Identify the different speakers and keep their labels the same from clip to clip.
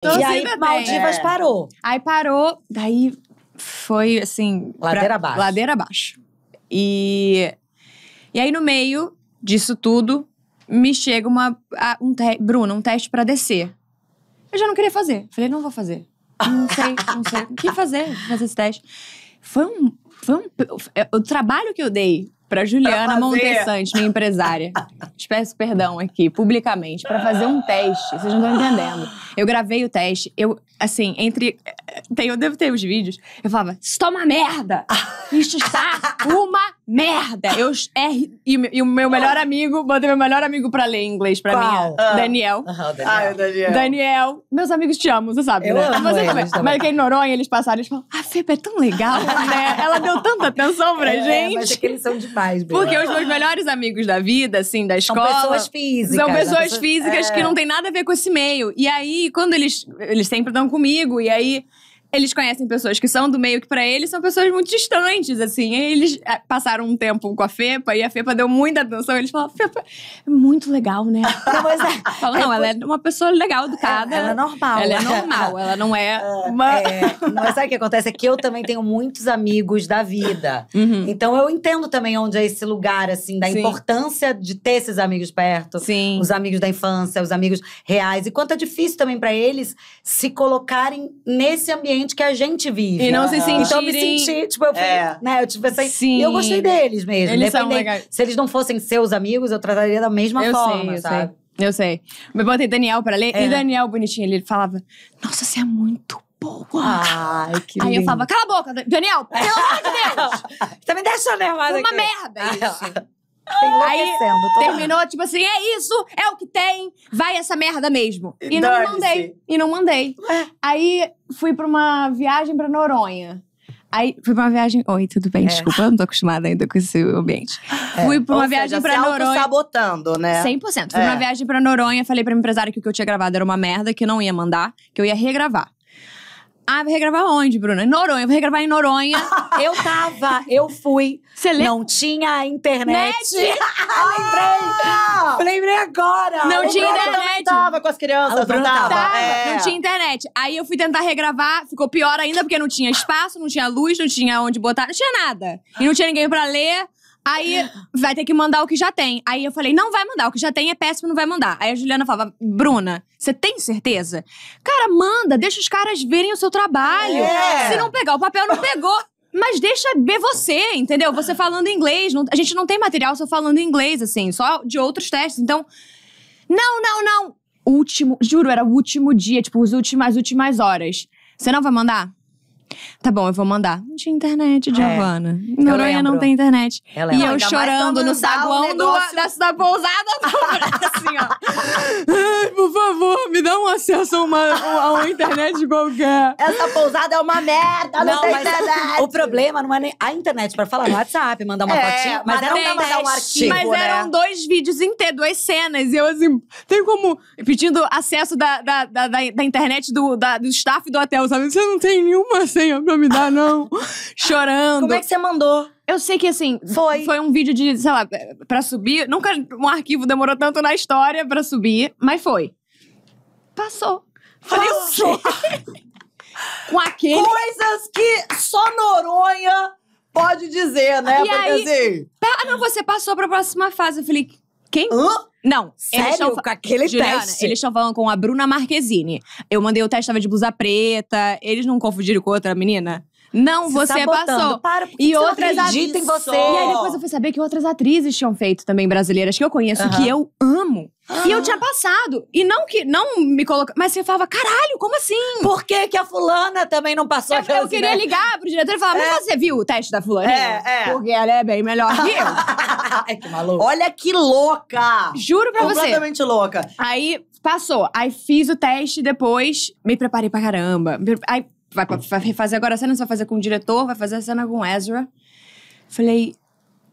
Speaker 1: Tô então, e assim, aí, é Maldivas é. parou.
Speaker 2: Aí parou, daí foi assim. Ladeira abaixo. Ladeira abaixo. E, e aí, no meio disso tudo, me chega uma, a, um te, Bruno, um teste para descer. Eu já não queria fazer. Falei, não vou fazer. Não sei, não sei. O que fazer? Fazer esse teste. Foi um. Foi um o trabalho que eu dei para Juliana fazer... Montessante, minha empresária. Te peço perdão aqui, publicamente, para fazer um teste. Vocês não estão entendendo. Eu gravei o teste, eu, assim, entre. Eh, tem, eu devo ter os vídeos. Eu falava, isso tá uma merda! Isso está uma merda! Eu, é, e, e o meu melhor amigo, mandei meu melhor amigo pra ler inglês pra Qual? mim. É ah. Daniel. Aham, Daniel. Ah, o Daniel. Daniel. Meus amigos te amam, você sabe, Eu né? amo você eles Mas aqui Noronha, eles passaram e falam: a Fepa é tão legal, né? Ela deu tanta atenção pra É, gente. mas é que eles são demais, Bela. Porque os meus melhores amigos da vida, assim, da escola São pessoas físicas. São pessoas físicas que é. não tem nada a ver com esse meio. E aí, quando eles. Eles sempre estão comigo. E aí, eles conhecem pessoas que são do meio, que para eles são pessoas muito distantes, assim. Eles é, passaram um tempo com a FEPA e a FEPA deu muita atenção. Eles falaram, FEPA é muito legal, né? Não, mas é. Fala, é não, ela é uma pessoa legal, educada. Ela é normal. Ela é né? normal,
Speaker 1: ela não é, é uma. É, mas sabe o que acontece? É que eu também tenho muitos amigos da vida. Uhum. Então eu entendo também onde é esse lugar, assim, da Sim. importância de ter esses amigos perto. Sim. Os amigos da infância, os amigos reais. E quanto é difícil também para eles se colocarem nesse ambiente ambiente que a gente vive. E não se então, sentirem… Então me senti, tipo, eu fui, é.
Speaker 2: né, eu tive tipo, assim, Sim. eu gostei deles mesmo. Eles são legais. Se eles não fossem seus amigos, eu trataria da mesma eu forma, sei, eu sabe? Sei. Eu sei. Eu botei Daniel pra ler. É. E Daniel, bonitinho, ele falava… Nossa, você é muito boa. Ai, que Aí eu falava, cala a boca, Daniel, pelo amor de Deus. Você me deixou nervosa Uma aqui. merda ah, isso. Tá Aí terminou, tipo assim, é isso, é o que tem, vai essa merda mesmo. E, não mandei. E não mandei. É. Aí fui pra uma viagem pra Noronha. Aí fui pra uma viagem. Oi, tudo bem? É. Desculpa, eu não tô acostumada ainda com esse ambiente. É. Fui pra uma Ou viagem seja, pra se Noronha. sabotando, né? 100%. Fui é. pra uma é. viagem pra Noronha, falei pra minha empresária que o que eu tinha gravado era uma merda, que não ia mandar, que eu ia regravar. Ah, vai regravar onde, Bruna? Em Noronha. Vou regravar em Noronha. eu tava, eu fui. Você lembra? Não tinha internet.
Speaker 1: ah,
Speaker 2: lembrei! Lembrei agora! Não o tinha Bruno internet. Também tava com as crianças, ah, Bruno não tava. tava. É. Não tinha internet. Aí eu fui tentar regravar, ficou pior ainda, porque não tinha espaço, não tinha luz, não tinha onde botar, não tinha nada. E não tinha ninguém pra ler. Aí vai ter que mandar o que já tem. Aí eu falei, não vai mandar, o que já tem é péssimo, não vai mandar. Aí a Juliana falava, Bruna, você tem certeza? Cara, manda, deixa os caras verem o seu trabalho. É. Se não pegar o papel, não pegou. Mas deixa ver você, entendeu? Você falando inglês. Não, a gente não tem material só falando inglês, assim, só de outros testes. Então, não, não, não. Último, juro, era o último dia, tipo, as últimas, últimas horas. Você não vai mandar? Tá bom, eu vou mandar. É. Não tinha internet, Giovana. É, Noronha não tem internet. e eu chorando no saguão do, da, da pousada assim, ó. Ai, por favor, me dá um acesso a uma, a
Speaker 1: uma internet qualquer. Essa pousada é uma merda, não, não tem internet. O problema não é nem a internet, pra falar no WhatsApp, mandar uma é, fotinha. Mas, mas era um, mandar um arquivo, Mas né? eram
Speaker 2: dois vídeos inteiros, duas cenas. E eu assim, tem como… Pedindo acesso da, da, da, da, da internet do, da, do staff do hotel, sabe? Você não tem nenhuma acesso senha pra me dar, não. Chorando. Como é que você mandou? Eu sei que assim, foi. foi um vídeo de, sei lá, pra subir. Nunca um arquivo demorou tanto na história pra subir, mas foi. Passou. Falei, Passou. Com aquele. Coisas que só Noronha pode dizer, né? E Porque aí, assim. Ah, não, você passou pra próxima fase. Eu falei, quem? Hã? Não, Sério? Tavam, com aquele Juliana, teste? eles estavam com a Bruna Marquezine. Eu mandei o teste, tava de blusa preta. Eles não confundiram com outra menina? Não, se você passou. Para, e outras atrizes. em você. E aí depois eu fui saber que outras atrizes tinham feito também brasileiras que eu conheço, uhum. que eu amo. E eu tinha passado. E não que não me coloca. Mas você falava, caralho, como assim? Por que, que a fulana também não passou Eu, eu queria né? ligar pro diretor e falar, mas é. você viu o teste da fulana? É, é. Porque ela é bem melhor que eu. é que maluco. Olha que louca! Juro pra Completamente você. Completamente louca. Aí passou. Aí fiz o teste depois, me preparei pra caramba. Aí vai, vai fazer agora a cena, você vai fazer com o diretor, vai fazer a cena com Ezra. Falei,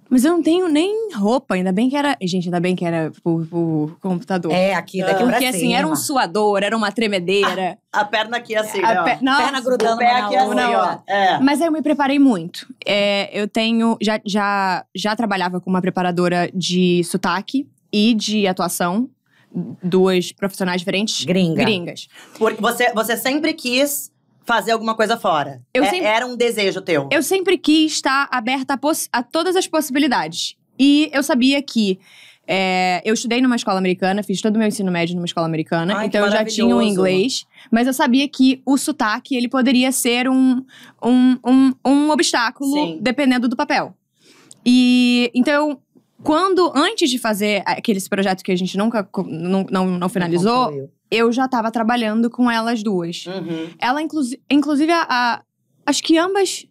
Speaker 2: mas eu não tenho nem roupa, ainda bem que era. Gente, ainda bem que era por, por computador. É, aqui daqui Porque assim, cima. era um suador, era uma tremedeira. A, ah, a perna aqui é assim, a né? Pe Nossa, perna grudando o pé aqui é assim, ó. É. Mas eu me preparei muito. É, eu tenho. Já, já, já trabalhava com uma preparadora de sotaque e de atuação. Duas profissionais diferentes. Gringa.
Speaker 1: Gringas. Porque você, você sempre quis fazer alguma coisa fora. É, sempre, era um desejo teu.
Speaker 2: Eu sempre quis estar aberta a, a todas as possibilidades. E eu sabia que é, eu estudei numa escola americana, fiz todo o meu ensino médio numa escola americana, Ai, então eu já tinha o um inglês, mas eu sabia que o sotaque ele poderia ser um, um, um, um obstáculo Sim. dependendo do papel. E então, quando antes de fazer aquele projeto que a gente nunca não, não, não finalizou, não eu já estava trabalhando com elas duas. Uhum. Ela, inclu inclusive, a, a, acho que ambas.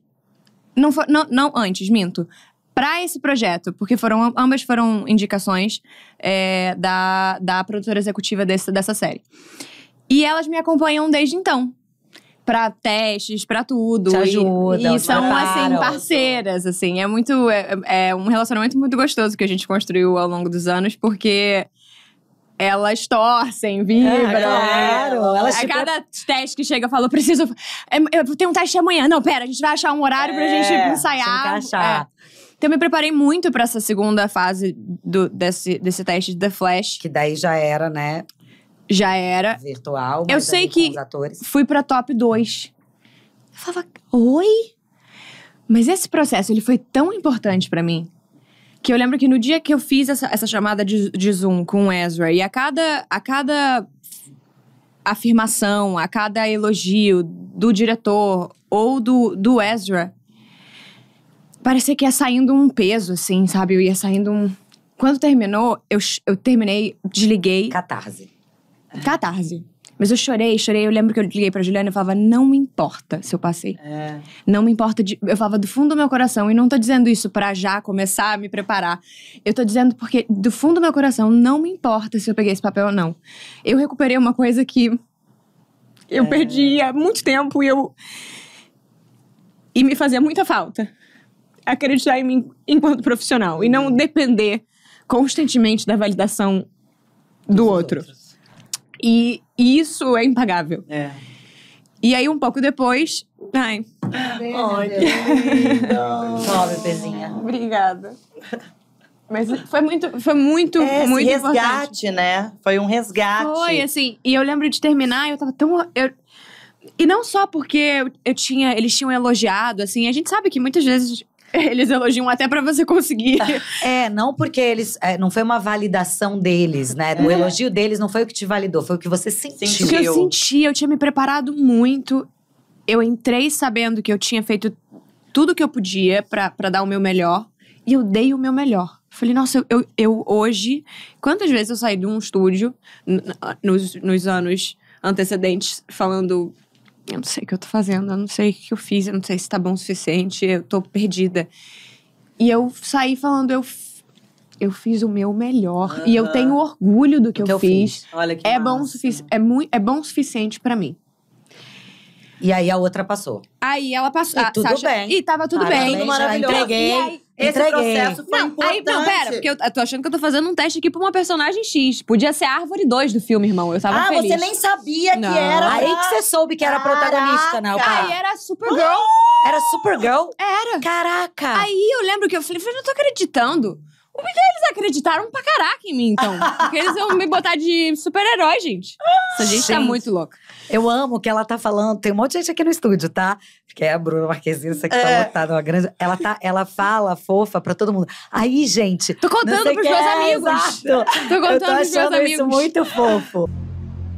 Speaker 2: Não, for, não, não antes, minto. Para esse projeto, porque foram ambas foram indicações é, da, da produtora executiva desse, dessa série. E elas me acompanham desde então. Pra testes, pra tudo. Te ajudam, e, e são, preparam. assim, parceiras, assim. É muito. É, é um relacionamento muito gostoso que a gente construiu ao longo dos anos, porque elas torcem, vibram. Ah, claro. É, elas, a cada teste que chega, eu falo, preciso. É, eu tenho um teste amanhã. Não, pera, a gente vai achar um horário é, pra gente é, ensaiar. Achar. Então, eu me preparei muito para essa segunda fase do, desse, desse teste de The Flash. Que daí já era, né? Já era. Virtual. eu sei que fui pra top 2. Eu falava, oi? Mas esse processo, ele foi tão importante para mim que eu lembro que no dia que eu fiz essa, essa chamada de, de Zoom com o Ezra, e a cada, a cada afirmação, a cada elogio do diretor ou do, do Ezra, parecia que ia saindo um peso, assim, sabe? Eu ia saindo um. Quando terminou, eu, eu terminei, desliguei. Catarse. Catarse. Mas eu chorei, chorei. Eu lembro que eu liguei pra Juliana e falava: não me importa se eu passei. É. Não me importa. De... Eu falava do fundo do meu coração. E não tô dizendo isso pra já começar a me preparar. Eu tô dizendo porque do fundo do meu coração não me importa se eu peguei esse papel ou não. Eu recuperei uma coisa que eu é. perdi há muito tempo e eu. E me fazia muita falta acreditar em mim enquanto profissional e não uhum. depender constantemente da validação do outro. Outros. E isso é impagável. É. E aí, um pouco depois. Ai. Olha,
Speaker 1: Ó,
Speaker 2: bebezinha. Obrigada. Mas foi muito, foi muito, é, muito resgate, importante. né?
Speaker 1: Foi um resgate.
Speaker 2: Foi, assim. E eu lembro de terminar, eu tava tão. Eu, e não só porque eu, eu tinha, eles tinham elogiado, assim, a gente sabe que muitas vezes Eles elogiam até para você conseguir. É, não porque eles. É, não foi uma validação
Speaker 1: deles, né? O é. elogio deles não foi o que te validou, foi o que você sentiu. sentiu. O que eu
Speaker 2: senti, eu tinha me preparado muito. Eu entrei sabendo que eu tinha feito tudo que eu podia para dar o meu melhor. E eu dei o meu melhor. Falei, nossa, eu, eu, eu hoje. Quantas vezes eu saí de um estúdio nos, nos anos antecedentes falando eu não sei o que eu tô fazendo, eu não sei o que eu fiz, eu não sei se tá bom o suficiente, eu tô perdida. E eu saí falando, eu, eu fiz o meu melhor. Uhum. E eu tenho orgulho do que, do eu, que eu, fiz. fiz. é, bom sufici- é, mu- é bom o suficiente para mim. E aí a outra passou. Aí ela passou. E ah, tudo Sasha, bem. E tava tudo Parabéns, bem. Tudo maravilhoso. Entreguei. aí, esse entreguei. processo foi não, importante. Aí, não, pera, porque eu tô achando que eu tô fazendo um teste aqui pra uma personagem X. Podia ser a Árvore 2 do filme, irmão. Eu tava ah, feliz. Ah, você nem sabia não. que era. Aí que você soube que era a protagonista, né? Aí era Supergirl. Girl. Era Supergirl? Era. Caraca. Aí eu lembro que eu falei, eu não tô acreditando. Por que eles acreditaram pra caraca em mim, então? Porque eles vão me botar de super-herói, gente. Essa gente, tá gente tá muito
Speaker 1: louca. Eu amo que ela tá falando. Tem um monte de gente aqui no estúdio, tá? Porque é a Bruna Marquezine, essa que tá é. tá lotada, uma grande. Ela, tá, ela fala fofa pra todo mundo. Aí, gente. Tô contando pros meus é, amigos. Exato. Tô contando Eu tô achando pros meus amigos. Isso muito fofo.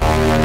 Speaker 1: Bye.